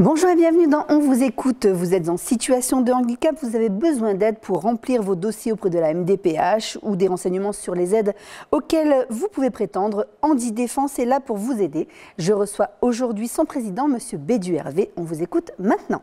Bonjour et bienvenue dans On vous écoute. Vous êtes en situation de handicap, vous avez besoin d'aide pour remplir vos dossiers auprès de la MDPH ou des renseignements sur les aides auxquelles vous pouvez prétendre. Andy Défense est là pour vous aider. Je reçois aujourd'hui son président, Monsieur Hervé, On vous écoute maintenant.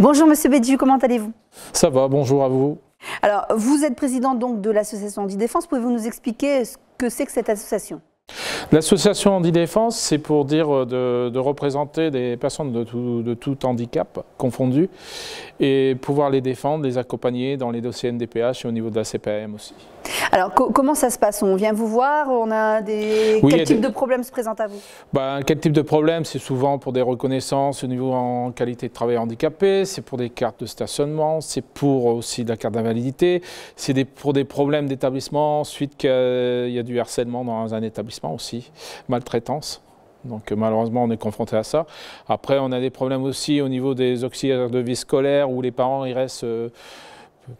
Bonjour Monsieur Bédiou, comment allez-vous Ça va, bonjour à vous. Alors, vous êtes président donc de l'association Anti-Défense. Pouvez-vous nous expliquer ce que c'est que cette association L'association Anti-Défense, c'est pour dire euh, de, représenter des personnes de tout, handicap confondu et pouvoir les défendre, les accompagner dans les dossiers NDPH et au niveau de la CPM aussi. Alors, comment ça se passe On vient vous voir On a des... quel type de problème se présente à vous bah, Quel type de problème C'est souvent pour des reconnaissances au niveau en qualité de travail handicapé, c'est pour des cartes de stationnement, c'est pour aussi de la carte d'invalidité, c'est pour des problèmes d'établissement, suite qu'il euh, y a du harcèlement dans un établissement aussi, maltraitance. Donc euh, malheureusement, on est confronté à ça. Après, on a des problèmes aussi au niveau des auxiliaires de vie scolaire où les parents, ils restent... Euh,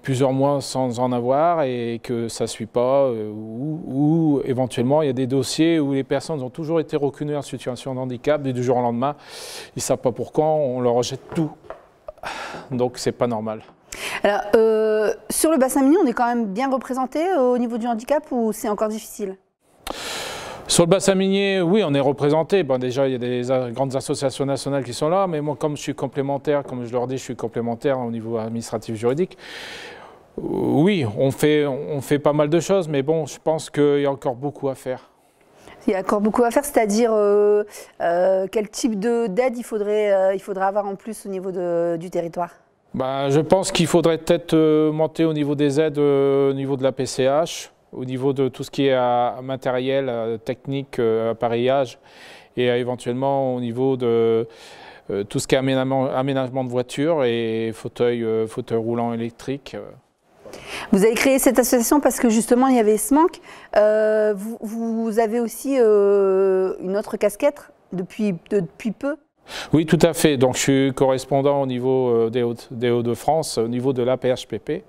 plusieurs mois sans en avoir et que ça ne suit pas, euh, ou, éventuellement il y a des dossiers où les personnes ont toujours été reconnues en situation de handicap, et du jour au lendemain, ils ne savent pas pourquoi, on leur rejette tout. Donc c'est pas normal. Alors, euh, sur le bassin mini, on est quand même bien représenté au niveau du handicap ou c'est encore difficile sur le bassin minier, oui, on est représenté. déjà, il y a des grandes associations nationales qui sont là, mais moi, comme je suis complémentaire, comme je leur dis, je suis complémentaire au niveau administratif juridique. Euh, oui, on fait, on fait pas mal de choses, mais bon, je pense qu'il y a encore beaucoup à faire. Il y a encore beaucoup à faire, c'est-à-dire euh, euh, quel type d'aide il, faudrait, il faudrait avoir en plus au niveau du territoire bah, Je pense qu'il faudrait peut-être monter au niveau des aides, au niveau de la PCH, au niveau de tout ce qui est euh, matériel, euh, technique, euh, appareillage et éventuellement au niveau de tout ce qui est aménagement, aménagement de voitures et fauteuils roulants électriques. Vous avez créé cette association parce que justement il y avait ce manque. vous, avez aussi une autre casquette depuis, depuis peu. Oui, tout à fait. Donc, je suis correspondant au niveau euh, des Hauts-de-France, au niveau de l'APHPP,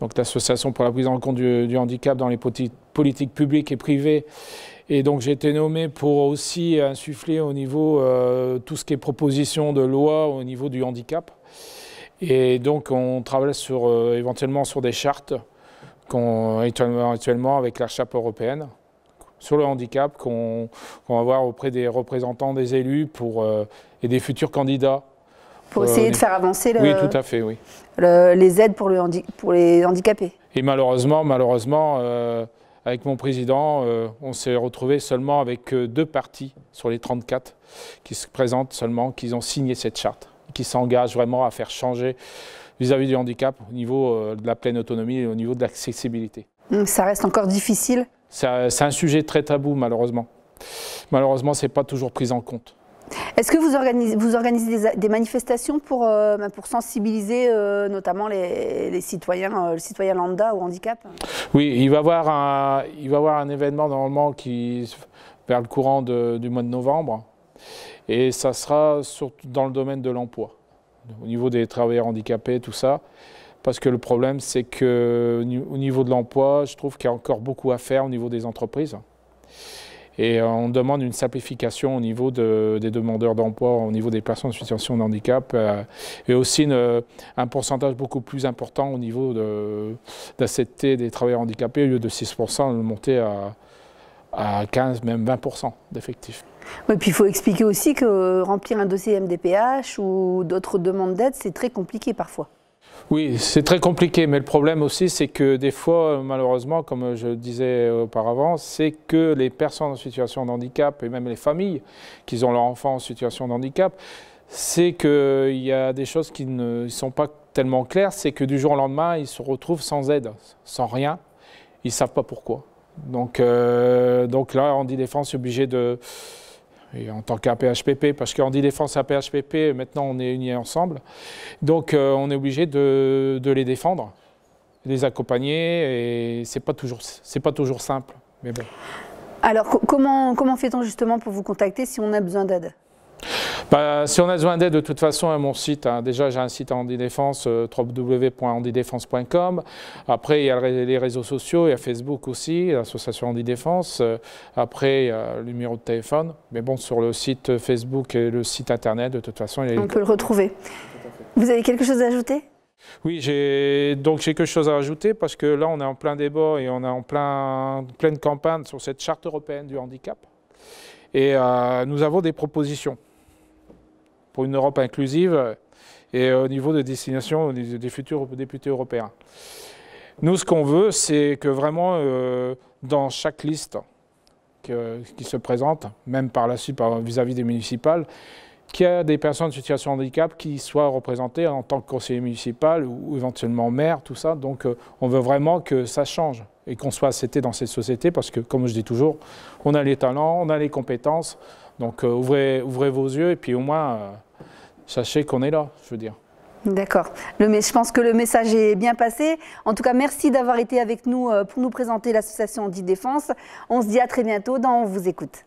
donc l'Association pour la prise en compte du, handicap dans les politiques publiques et privées. Et donc, j'ai été nommé pour aussi insuffler au niveau euh, tout ce qui est proposition de loi au niveau du handicap. Et donc, on travaille sur, euh, éventuellement sur des chartes qu'on actuellement avec la chape européenne sur le handicap qu'on va voir auprès des représentants des élus pour, euh, et des futurs candidats. Pour essayer de faire avancer les aides pour, les handicapés. Et malheureusement, malheureusement euh, avec mon président, euh, on s'est retrouvé seulement avec deux partis sur les 34 qui se présentent seulement, qui ont signé cette charte, qui s'engagent vraiment à faire changer vis à -vis du handicap au niveau de la pleine autonomie et au niveau de l'accessibilité. Ça reste encore difficile c'est un sujet très tabou, malheureusement. Malheureusement, ce n'est pas toujours pris en compte. Est-ce que vous organisez, des, manifestations pour, euh, ben, sensibiliser euh, notamment les, citoyens, euh, le citoyen lambda ou handicap Oui, il va y avoir, un, avoir un événement normalement qui, vers le courant du mois de novembre. Et ça sera surtout dans le domaine de l'emploi, au niveau des travailleurs handicapés, tout ça. Parce que le problème, c'est qu'au niveau de l'emploi, je trouve qu'il y a encore beaucoup à faire au niveau des entreprises. Et euh, on demande une simplification au niveau des demandeurs d'emploi, au niveau des personnes en situation de handicap, euh, et aussi un pourcentage beaucoup plus important au niveau de, des travailleurs handicapés, au lieu de 6%, de monter à, à 15, même 20% d'effectifs. Oui, puis il faut expliquer aussi que remplir un dossier MDPH ou d'autres demandes d'aide, c'est très compliqué parfois. Oui, c'est très compliqué, mais le problème aussi, c'est que des fois, malheureusement, comme je le disais auparavant, c'est que les personnes en situation de handicap et même les familles qui ont leur enfant en situation de handicap, c'est qu'il y a des choses qui ne sont pas tellement claires, c'est que du jour au lendemain, ils se retrouvent sans aide, sans rien, ils ne savent pas pourquoi. Donc, euh, donc là, on dit défense obligé de et en tant qu'APHPP, parce qu'on dit défense APHPP, maintenant on est unis ensemble. Donc euh, on est obligé de, les défendre, les accompagner, et ce n'est pas, toujours, pas toujours simple. Mais bon. Alors comment, comment fait-on justement pour vous contacter si on a besoin d'aide bah, si on a besoin d'aide, de toute façon, à mon site, hein, déjà j'ai un site à Handidéfense, défense euh, www.handidéfense.com. Après, il y a les réseaux sociaux, il y a Facebook aussi, l'association Handidéfense. Défense. Euh, après, a le numéro de téléphone. Mais bon, sur le site Facebook et le site internet, de toute façon, il y a... On peut le retrouver. Vous avez quelque chose à ajouter oui, j'ai donc j'ai quelque chose à ajouter parce que là on est en plein débat et on est en plein pleine campagne sur cette charte européenne du handicap et euh, nous avons des propositions pour une Europe inclusive et au niveau des destinations des futurs députés européens. Nous, ce qu'on veut, c'est que vraiment, euh, dans chaque liste qui se présente, même par la suite vis à -vis des municipales, qu'il y a des personnes en situation de handicap qui soient représentées en tant que conseiller municipal ou éventuellement maire, tout ça. Donc euh, on veut vraiment que ça change et qu'on soit accepté dans cette société parce que, comme je dis toujours, on a les talents, on a les compétences. Donc euh, ouvrez, ouvrez vos yeux et puis au moins, euh, sachez qu'on est là, je veux dire. D'accord. Je pense que le message est bien passé. En tout cas, merci d'avoir été avec nous pour nous présenter l'association Dite Défense. On se dit à très bientôt dans On vous écoute.